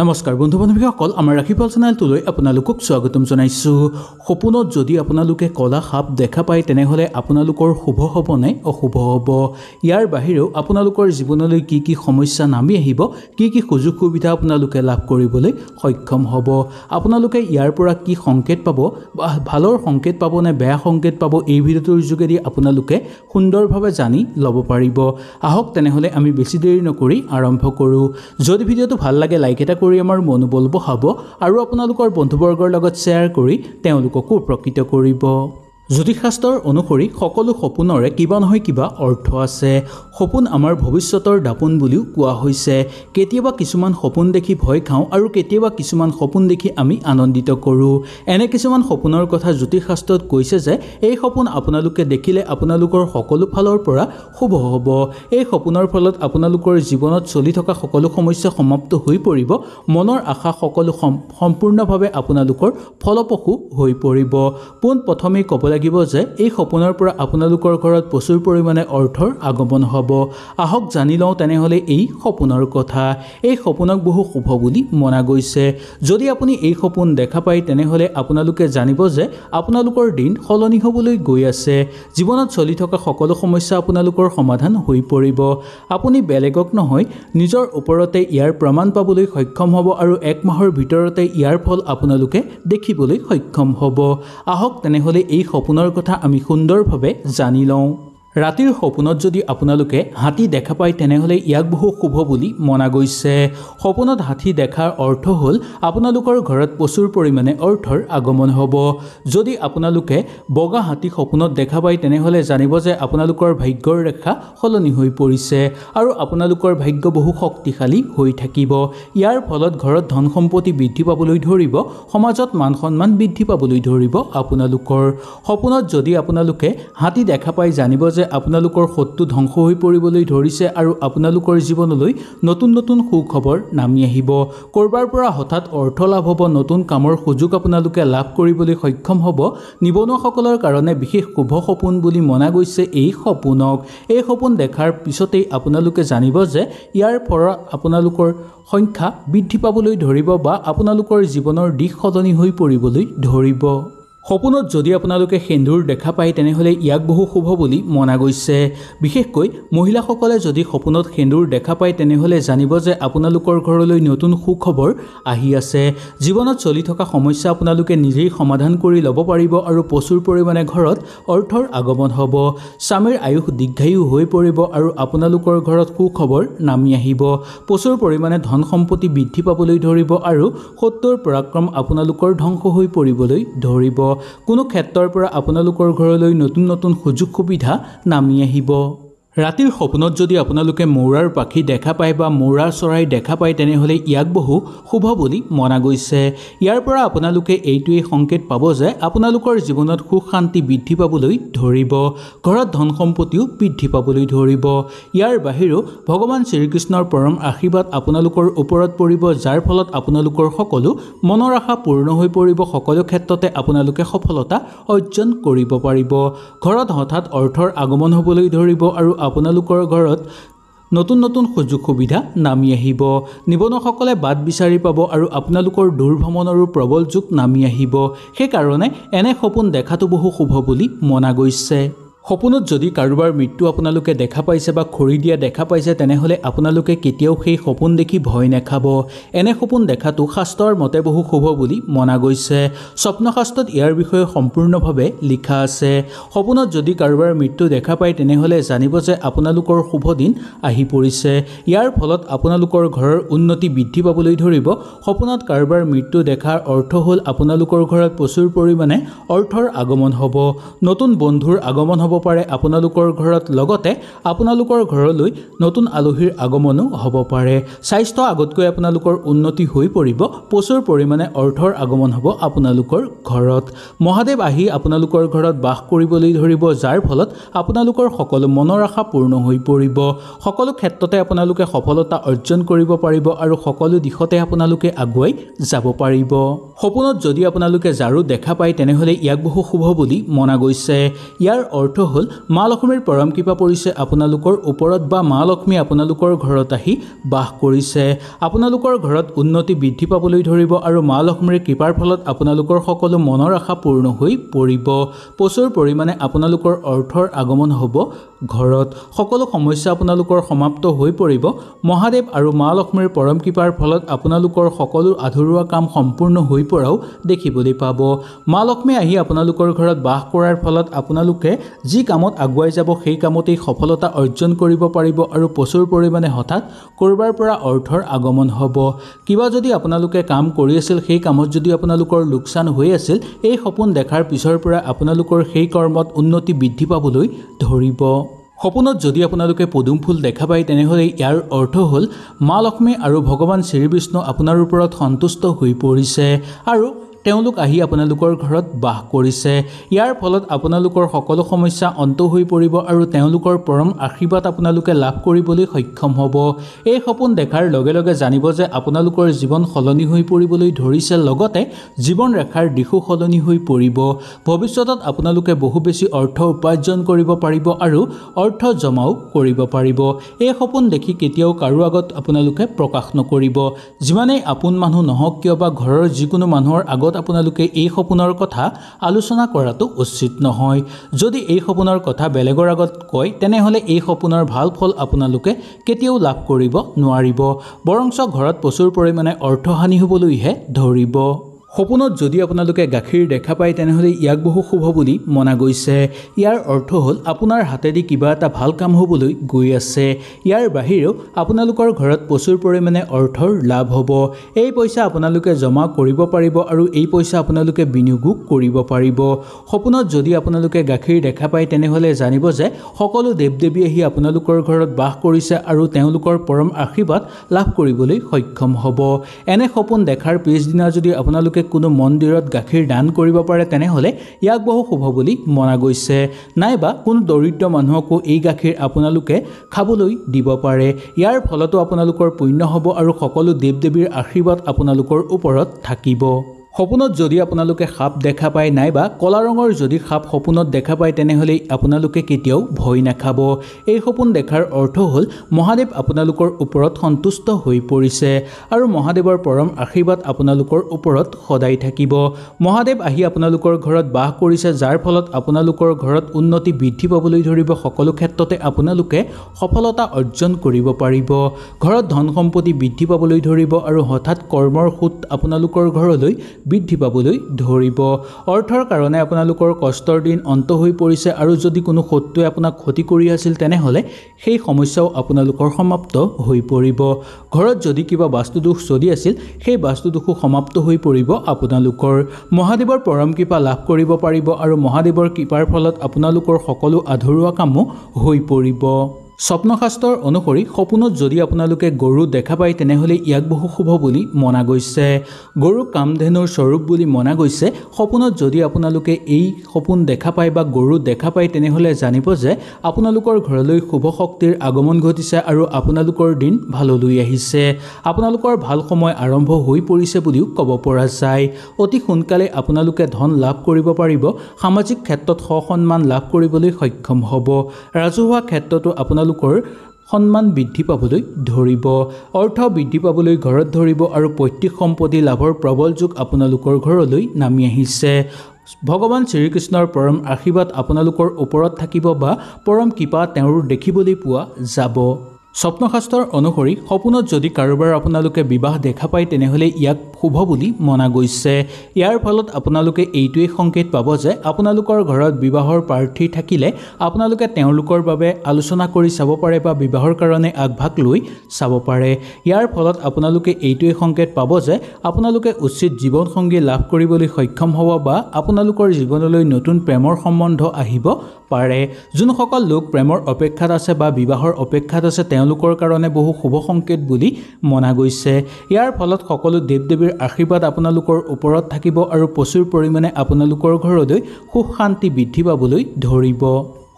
নমস্কাৰ বন্ধু বান্ধৱীসকল আমাৰ ৰাখিপাল চেনেলটোলৈ আপোনালোকক স্বাগতম জনাইছোঁ সপোনত যদি আপোনালোকে কলা সাপ দেখা পায় তেনেহ'লে আপোনালোকৰ শুভ হ'বনে অশুভ হ'ব ইয়াৰ বাহিৰেও আপোনালোকৰ জীৱনলৈ কি কি সমস্যা নামি আহিব কি কি সুযোগ সুবিধা আপোনালোকে লাভ কৰিবলৈ সক্ষম হ'ব আপোনালোকে ইয়াৰ পৰা কি সংকেত পাব বা ভালৰ সংকেত পাব নে বেয়া সংকেত পাব এই ভিডিঅ'টোৰ যোগেদি আপোনালোকে সুন্দৰভাৱে জানি ল'ব পাৰিব আহক তেনেহ'লে আমি বেছি দেৰি নকৰি আৰম্ভ কৰোঁ যদি ভিডিঅ'টো ভাল লাগে লাইক এটা প্ৰিয়মৰ মনোবল বঢ়াব আৰু আপোনালোকৰ বন্ধুবৰ্গৰ লগত শ্বেয়াৰ কৰি তেওঁলোককো উপকৃত কৰিব জ্যোতিষশাস্ত্ৰৰ অনুসৰি সকলো সপোনৰে কিবা নহয় কিবা অৰ্থ আছে সপোন আমাৰ ভৱিষ্যতৰ দাপোন বুলিও কোৱা হৈছে কেতিয়াবা কিছুমান সপোন দেখি ভয় খাওঁ আৰু কেতিয়াবা কিছুমান সপোন দেখি আমি আনন্দিত কৰোঁ এনে কিছুমান সপোনৰ কথা জ্যোতিষশাস্ত্ৰত কৈছে যে এই সপোন আপোনালোকে দেখিলে আপোনালোকৰ সকলো ফালৰ পৰা শুভ হ'ব এই সপোনৰ ফলত আপোনালোকৰ জীৱনত চলি থকা সকলো সমস্যা সমাপ্ত হৈ পৰিব মনৰ আশা সকলো সম্পূৰ্ণভাৱে আপোনালোকৰ ফলপ্ৰসূ হৈ পৰিব পোনপ্ৰথমেই ক'ব লাগিব যে এই সপোনৰ পৰা আপোনালোকৰ ঘৰত প্ৰচুৰ পৰিমাণে অৰ্থৰ আগমন হ'ব হ'ব আহক জানি লওঁ তেনেহ'লে এই সপোনৰ কথা এই সপোনক বহু শুভ বুলি মনা গৈছে যদি আপুনি এই সপোন দেখা পায় তেনেহ'লে আপোনালোকে জানিব যে আপোনালোকৰ দিন সলনি হ'বলৈ গৈ আছে জীৱনত চলি থকা সকলো সমস্যা আপোনালোকৰ সমাধান হৈ পৰিব আপুনি বেলেগক নহয় নিজৰ ওপৰতে ইয়াৰ প্ৰমাণ পাবলৈ সক্ষম হ'ব আৰু এক মাহৰ ভিতৰতে ইয়াৰ ফল আপোনালোকে দেখিবলৈ সক্ষম হ'ব আহক তেনেহ'লে এই সপোনৰ কথা আমি সুন্দৰভাৱে জানি লওঁ ৰাতিৰ সপোনত যদি আপোনালোকে হাতী দেখা পায় তেনেহ'লে ইয়াক বহু শুভ বুলি মনা গৈছে সপোনত হাতী দেখাৰ অৰ্থ হ'ল আপোনালোকৰ ঘৰত প্ৰচুৰ পৰিমাণে অৰ্থৰ আগমন হ'ব যদি আপোনালোকে বগা হাতী সপোনত দেখা পায় তেনেহ'লে জানিব যে আপোনালোকৰ ভাগ্যৰ ৰেখা সলনি হৈ পৰিছে আৰু আপোনালোকৰ ভাগ্য বহু শক্তিশালী হৈ থাকিব ইয়াৰ ফলত ঘৰত ধন সম্পত্তি বৃদ্ধি পাবলৈ ধৰিব সমাজত মান সন্মান বৃদ্ধি পাবলৈ ধৰিব আপোনালোকৰ সপোনত যদি আপোনালোকে হাতী দেখা পাই জানিব যে যে আপোনালোকৰ শত্ৰু ধ্বংস হৈ পৰিবলৈ ধৰিছে আৰু আপোনালোকৰ জীৱনলৈ নতুন নতুন সুখবৰ নামি আহিব ক'ৰবাৰ পৰা হঠাৎ অৰ্থ লাভ হ'ব নতুন কামৰ সুযোগ আপোনালোকে লাভ কৰিবলৈ সক্ষম হ'ব নিবনুৱাসকলৰ কাৰণে বিশেষ শুভ সপোন বুলি মনা গৈছে এই সপোনক এই সপোন দেখাৰ পিছতেই আপোনালোকে জানিব যে ইয়াৰ পৰা আপোনালোকৰ সংখ্যা বৃদ্ধি পাবলৈ ধৰিব বা আপোনালোকৰ জীৱনৰ দিশ সলনি হৈ পৰিবলৈ ধৰিব সপোনত যদি আপোনালোকে সেন্দুৰ দেখা পায় তেনেহ'লে ইয়াক বহু শুভ বুলি মনা গৈছে বিশেষকৈ মহিলাসকলে যদি সপোনত সেন্দুৰ দেখা পায় তেনেহ'লে জানিব যে আপোনালোকৰ ঘৰলৈ নতুন সুখবৰ আহি আছে জীৱনত চলি থকা সমস্যা আপোনালোকে নিজেই সমাধান কৰি ল'ব পাৰিব আৰু প্ৰচুৰ পৰিমাণে ঘৰত অৰ্থৰ আগমন হ'ব স্বামীৰ আয়ুস দীৰ্ঘায়ু হৈ পৰিব আৰু আপোনালোকৰ ঘৰত সুখবৰ নামি আহিব প্ৰচুৰ পৰিমাণে ধন সম্পত্তি বৃদ্ধি পাবলৈ ধৰিব আৰু সত্যৰ পৰাক্ৰম আপোনালোকৰ ধ্বংস হৈ পৰিবলৈ ধৰিব কোনো ক্ষেত্ৰৰ পৰা আপোনালোকৰ ঘৰলৈ নতুন নতুন সুযোগ সুবিধা নামি আহিব ৰাতিৰ সপোনত যদি আপোনালোকে মৌৰাৰ পাখি দেখা পায় বা মৌৰাৰ চৰাই দেখা পায় তেনেহ'লে ইয়াক বহু শুভ বুলি মনা গৈছে ইয়াৰ পৰা আপোনালোকে এইটোৱেই সংকেত পাব যে আপোনালোকৰ জীৱনত সুখ শান্তি বৃদ্ধি পাবলৈ ধৰিব ঘৰত ধন সম্পত্তিও বৃদ্ধি পাবলৈ ধৰিব ইয়াৰ বাহিৰেও ভগৱান শ্ৰীকৃষ্ণৰ পৰম আশীৰ্বাদ আপোনালোকৰ ওপৰত পৰিব যাৰ ফলত আপোনালোকৰ সকলো মনৰ আশা পূৰ্ণ হৈ পৰিব সকলো ক্ষেত্ৰতে আপোনালোকে সফলতা অৰ্জন কৰিব পাৰিব ঘৰত হঠাৎ অৰ্থৰ আগমন হ'বলৈ ধৰিব আৰু আপোনালোকৰ ঘৰত নতুন নতুন সুযোগ সুবিধা নামি আহিব নিবনুৱাসকলে বাট বিচাৰি পাব আৰু আপোনালোকৰ দূৰ ভ্ৰমণৰো প্ৰবল যুগ নামি আহিব সেইকাৰণে এনে সপোন দেখাটো বহু শুভ বুলি মনা গৈছে সপোনত যদি কাৰোবাৰ মৃত্যু আপোনালোকে দেখা পাইছে বা খৰি দিয়া দেখা পাইছে তেনেহ'লে আপোনালোকে কেতিয়াও সেই সপোন দেখি ভয় নাখাব এনে সপোন দেখাটো শাস্ত্ৰৰ মতে বহু শুভ বুলি মনা গৈছে স্বপ্নশাস্ত্ৰত ইয়াৰ বিষয়ে সম্পূৰ্ণভাৱে লিখা আছে সপোনত যদি কাৰোবাৰ মৃত্যু দেখা পায় তেনেহ'লে জানিব যে আপোনালোকৰ শুভ দিন আহি পৰিছে ইয়াৰ ফলত আপোনালোকৰ ঘৰৰ উন্নতি বৃদ্ধি পাবলৈ ধৰিব সপোনত কাৰোবাৰ মৃত্যু দেখাৰ অৰ্থ হ'ল আপোনালোকৰ ঘৰত প্ৰচুৰ পৰিমাণে অৰ্থৰ আগমন হ'ব নতুন বন্ধুৰ আগমন হ'ব হ'ব পাৰে আপোনালোকৰ ঘৰত লগতে আপোনালোকৰ ঘৰলৈ নতুন আলহীৰ আগমনো হ'ব পাৰে স্বাস্থ্য আগতকৈ আপোনালোকৰ উন্নতি হৈ পৰিব প্ৰচুৰ পৰিমাণে অৰ্থৰ আগমন হ'ব আপোনালোকৰ ঘৰত মহাদেৱ আহি আপোনালোকৰ ঘৰত বাস কৰিবলৈ ধৰিব যাৰ ফলত আপোনালোকৰ সকলো মনৰ আশা পূৰ্ণ হৈ পৰিব সকলো ক্ষেত্ৰতে আপোনালোকে সফলতা অৰ্জন কৰিব পাৰিব আৰু সকলো দিশতে আপোনালোকে আগুৱাই যাব পাৰিব সপোনত যদি আপোনালোকে জাৰু দেখা পায় তেনেহ'লে ইয়াক বহু শুভ বুলি মনা গৈছে ইয়াৰ অৰ্থ হ'ল মা লক্ষ্মীৰ পৰম কৃপা পৰিছে আপোনালোকৰ ওপৰত বা মা লক্ষ্মী আপোনালোকৰ ঘৰত আহি বাস কৰিছে আপোনালোকৰ ঘৰত উন্নতি বৃদ্ধি পাবলৈ ধৰিব আৰু মা লক্ষ্মীৰ কৃপাৰ ফলত আপোনালোকৰ সকলো মনৰ আশা পূৰ্ণ হৈ পৰিব প্ৰচুৰ পৰিমাণে আপোনালোকৰ অৰ্থৰ আগমন হ'ব ঘৰত সকলো সমস্যা আপোনালোকৰ সমাপ্ত হৈ পৰিব মহাদেৱ আৰু মা লক্ষ্মীৰ পৰম কৃপাৰ ফলত আপোনালোকৰ সকলো আধৰুৱা কাম সম্পূৰ্ণ হৈ পৰাও দেখিবলৈ পাব মা লক্ষ্মী আহি আপোনালোকৰ ঘৰত বাস কৰাৰ ফলত আপোনালোকে যি কামত আগুৱাই যাব সেই কামতেই সফলতা অৰ্জন কৰিব পাৰিব আৰু প্ৰচুৰ পৰিমাণে হঠাৎ ক'ৰবাৰ পৰা অৰ্থৰ আগমন হ'ব কিবা যদি আপোনালোকে কাম কৰি আছিল সেই কামত যদি আপোনালোকৰ লোকচান হৈ আছিল এই সপোন দেখাৰ পিছৰ পৰা আপোনালোকৰ সেই কৰ্মত উন্নতি বৃদ্ধি পাবলৈ ধৰিব সপোনত যদি আপোনালোকে পদুম ফুল দেখা পায় তেনেহ'লে ইয়াৰ অৰ্থ হ'ল মা লক্ষ্মী আৰু ভগৱান শ্ৰীবিষ্ণু আপোনাৰ ওপৰত সন্তুষ্ট হৈ পৰিছে আৰু তেওঁলোক আহি আপোনালোকৰ ঘৰত বাস কৰিছে ইয়াৰ ফলত আপোনালোকৰ সকলো সমস্যা অন্ত হৈ পৰিব আৰু তেওঁলোকৰ পৰম আশীৰ্বাদ আপোনালোকে লাভ কৰিবলৈ সক্ষম হ'ব এই সপোন দেখাৰ লগে লগে জানিব যে আপোনালোকৰ জীৱন সলনি হৈ পৰিবলৈ ধৰিছে লগতে জীৱন ৰেখাৰ দিশো সলনি হৈ পৰিব ভৱিষ্যতত আপোনালোকে বহু বেছি অৰ্থ উপাৰ্জন কৰিব পাৰিব আৰু অৰ্থ জমাও কৰিব পাৰিব এই সপোন দেখি কেতিয়াও কাৰো আগত আপোনালোকে প্ৰকাশ নকৰিব যিমানেই আপোন মানুহ নহওক কিয় বা ঘৰৰ যিকোনো মানুহৰ আগত লগত আপোনালোকে এই সপোনৰ কথা আলোচনা কৰাটো উচিত নহয় যদি এই সপোনৰ কথা বেলেগৰ আগত কয় তেনেহ'লে এই সপোনৰ ভাল ফল আপোনালোকে কেতিয়াও লাভ কৰিব নোৱাৰিব বৰঞ্চ ঘৰত প্ৰচুৰ পৰিমাণে অৰ্থহানি হ'বলৈহে ধৰিব সপোনত যদি আপোনালোকে গাখীৰ দেখা পায় তেনেহ'লে ইয়াক বহু শুভ বুলি মনা গৈছে ইয়াৰ অৰ্থ হ'ল আপোনাৰ হাতেদি কিবা এটা ভাল কাম হ'বলৈ গৈ আছে ইয়াৰ বাহিৰেও আপোনালোকৰ ঘৰত প্ৰচুৰ পৰিমাণে অৰ্থৰ লাভ হ'ব এই পইচা আপোনালোকে জমা কৰিব পাৰিব আৰু এই পইচা আপোনালোকে বিনিয়োগো কৰিব পাৰিব সপোনত যদি আপোনালোকে গাখীৰ দেখা পায় তেনেহ'লে জানিব যে সকলো দেৱ দেৱী আহি আপোনালোকৰ ঘৰত বাস কৰিছে আৰু তেওঁলোকৰ পৰম আশীৰ্বাদ লাভ কৰিবলৈ সক্ষম হ'ব এনে সপোন দেখাৰ পিছদিনা যদি আপোনালোকে লগতে কোনো মন্দিৰত গাখীৰ দান কৰিব পাৰে তেনেহ'লে ইয়াক বহু শুভ বুলি মনা গৈছে নাইবা কোনো দৰিদ্ৰ মানুহকো এই গাখীৰ আপোনালোকে খাবলৈ দিব পাৰে ইয়াৰ ফলতো আপোনালোকৰ পুণ্য হ'ব আৰু সকলো দেৱ দেৱীৰ আশীৰ্বাদ আপোনালোকৰ ওপৰত থাকিব সপোনত যদি আপোনালোকে সাপ দেখা পায় নাইবা ক'লা ৰঙৰ যদি সাপ সপোনত দেখা পায় তেনেহ'লে আপোনালোকে কেতিয়াও ভয় নাখাব এই সপোন দেখাৰ অৰ্থ হ'ল মহাদেৱ আপোনালোকৰ ওপৰত সন্তুষ্ট হৈ পৰিছে আৰু মহাদেৱৰ পৰম আশীৰ্বাদ আপোনালোকৰ ওপৰত সদায় থাকিব মহাদেৱ আহি আপোনালোকৰ ঘৰত বাস কৰিছে যাৰ ফলত আপোনালোকৰ ঘৰত উন্নতি বৃদ্ধি পাবলৈ ধৰিব সকলো ক্ষেত্ৰতে আপোনালোকে সফলতা অৰ্জন কৰিব পাৰিব ঘৰত ধন সম্পত্তি বৃদ্ধি পাবলৈ ধৰিব আৰু হঠাৎ কৰ্মৰ সোঁত আপোনালোকৰ ঘৰলৈ বৃদ্ধি পাবলৈ ধৰিব অৰ্থৰ কাৰণে আপোনালোকৰ কষ্টৰ দিন অন্ত হৈ পৰিছে আৰু যদি কোনো শত্ৰুৱে আপোনাক ক্ষতি কৰি আছিল তেনেহ'লে সেই সমস্যাও আপোনালোকৰ সমাপ্ত হৈ পৰিব ঘৰত যদি কিবা বাস্তুদোষ চলি আছিল সেই বাস্তুদোষো সমাপ্ত হৈ পৰিব আপোনালোকৰ মহাদেৱৰ পৰম কৃপা লাভ কৰিব পাৰিব আৰু মহাদেৱৰ কৃপাৰ ফলত আপোনালোকৰ সকলো আধৰুৱা কামো হৈ পৰিব স্বপ্নশাস্ত্ৰ অনুসৰি সপোনত যদি আপোনালোকে গৰু দেখা পায় তেনেহ'লে ইয়াক বহু শুভ বুলি মনা গৈছে গৰু কামধেনুৰ স্বৰূপ বুলি মনা গৈছে সপোনত যদি আপোনালোকে এই সপোন দেখা পায় বা গৰু দেখা পায় তেনেহ'লে জানিব যে আপোনালোকৰ ঘৰলৈ শুভ শক্তিৰ আগমন ঘটিছে আৰু আপোনালোকৰ দিন ভাললৈ আহিছে আপোনালোকৰ ভাল সময় আৰম্ভ হৈ পৰিছে বুলিও ক'ব পৰা যায় অতি সোনকালে আপোনালোকে ধন লাভ কৰিব পাৰিব সামাজিক ক্ষেত্ৰত সসন্মান লাভ কৰিবলৈ সক্ষম হ'ব ৰাজহুৱা ক্ষেত্ৰতো আপোনালোক তেওঁলোকৰ সন্মান বৃদ্ধি পাবলৈ ধৰিব অৰ্থ বৃদ্ধি পাবলৈ ঘৰত ধৰিব আৰু পৈতৃক সম্পত্তি লাভৰ প্ৰবল যুগ আপোনালোকৰ ঘৰলৈ নামি আহিছে ভগৱান শ্ৰীকৃষ্ণৰ পৰম আশীৰ্বাদ আপোনালোকৰ ওপৰত থাকিব বা পৰম কৃপা তেওঁৰ দেখিবলৈ পোৱা যাব স্বপ্নশাস্ত্ৰ অনুসৰি সপোনত যদি কাৰোবাৰ আপোনালোকে বিবাহ দেখা পায় তেনেহ'লে ইয়াক শুভ বুলি মনা গৈছে ইয়াৰ ফলত আপোনালোকে এইটোৱেই সংকেত পাব যে আপোনালোকৰ ঘৰত বিবাহৰ প্ৰাৰ্থী থাকিলে আপোনালোকে তেওঁলোকৰ বাবে আলোচনা কৰি চাব পাৰে বা বিবাহৰ কাৰণে আগভাগ লৈ চাব পাৰে ইয়াৰ ফলত আপোনালোকে এইটোৱেই সংকেত পাব যে আপোনালোকে উচিত জীৱনসংগী লাভ কৰিবলৈ সক্ষম হ'ব বা আপোনালোকৰ জীৱনলৈ নতুন প্ৰেমৰ সম্বন্ধ আহিব পাৰে যোনসকল লোক প্ৰেমৰ অপেক্ষাত আছে বা বিবাহৰ অপেক্ষাত আছে তেওঁ তেওঁলোকৰ কাৰণে বহু শুভ সংকেত বুলি মনা গৈছে ইয়াৰ ফলত সকলো দেৱ দেৱীৰ আশীৰ্বাদ আপোনালোকৰ ওপৰত থাকিব আৰু প্ৰচুৰ পৰিমাণে আপোনালোকৰ ঘৰলৈ সুখ শান্তি বৃদ্ধি পাবলৈ ধৰিব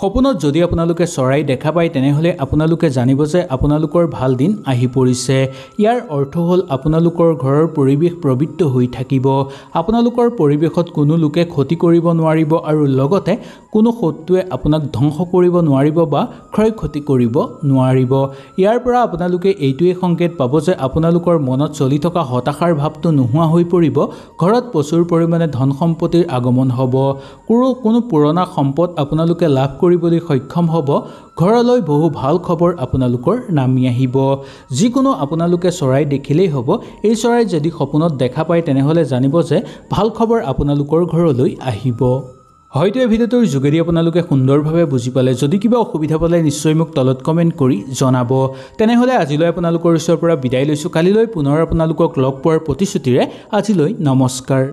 সপোনত যদি আপোনালোকে চৰাই দেখা পায় তেনেহ'লে আপোনালোকে জানিব যে আপোনালোকৰ ভাল দিন আহি পৰিছে ইয়াৰ অৰ্থ হ'ল আপোনালোকৰ ঘৰৰ পৰিৱেশ প্ৰবৃত্ত হৈ থাকিব আপোনালোকৰ পৰিৱেশত কোনো লোকে ক্ষতি কৰিব নোৱাৰিব আৰু লগতে কোনো শত্ৰুৱে আপোনাক ধ্বংস কৰিব নোৱাৰিব বা ক্ষয় ক্ষতি কৰিব নোৱাৰিব ইয়াৰ পৰা আপোনালোকে এইটোৱেই সংকেত পাব যে আপোনালোকৰ মনত চলি থকা হতাশাৰ ভাৱটো নোহোৱা হৈ পৰিব ঘৰত প্ৰচুৰ পৰিমাণে ধন সম্পত্তিৰ আগমন হ'ব কোনো কোনো পুৰণা সম্পদ আপোনালোকে লাভ কৰিবলৈ সক্ষম হ'ব ঘৰলৈ বহু ভাল খবৰ আপোনালোকৰ নামি আহিব যিকোনো আপোনালোকে চৰাই দেখিলেই হ'ব এই চৰাই যদি সপোনত দেখা পায় তেনেহ'লে জানিব যে ভাল খবৰ আপোনালোকৰ ঘৰলৈ আহিব হয়তো এই ভিডিঅ'টোৰ যোগেদি আপোনালোকে সুন্দৰভাৱে বুজি পালে যদি কিবা অসুবিধা পালে নিশ্চয় মোক তলত কমেণ্ট কৰি জনাব তেনেহ'লে আজিলৈ আপোনালোকৰ ওচৰৰ পৰা বিদায় লৈছোঁ কালিলৈ পুনৰ আপোনালোকক লগ পোৱাৰ প্ৰতিশ্ৰুতিৰে আজিলৈ নমস্কাৰ